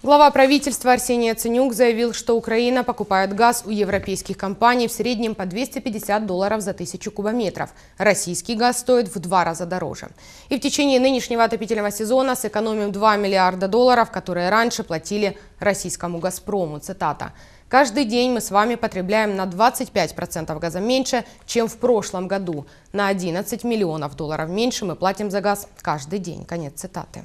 Глава правительства Арсений Ценюк заявил, что Украина покупает газ у европейских компаний в среднем по 250 долларов за тысячу кубометров. Российский газ стоит в два раза дороже. И в течение нынешнего отопительного сезона сэкономим 2 миллиарда долларов, которые раньше платили российскому «Газпрому». Цитата. Каждый день мы с вами потребляем на 25% газа меньше, чем в прошлом году. На 11 миллионов долларов меньше мы платим за газ каждый день. Конец цитаты.